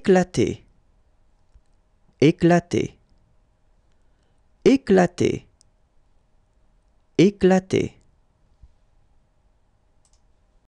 éclater, éclater, éclater, éclater.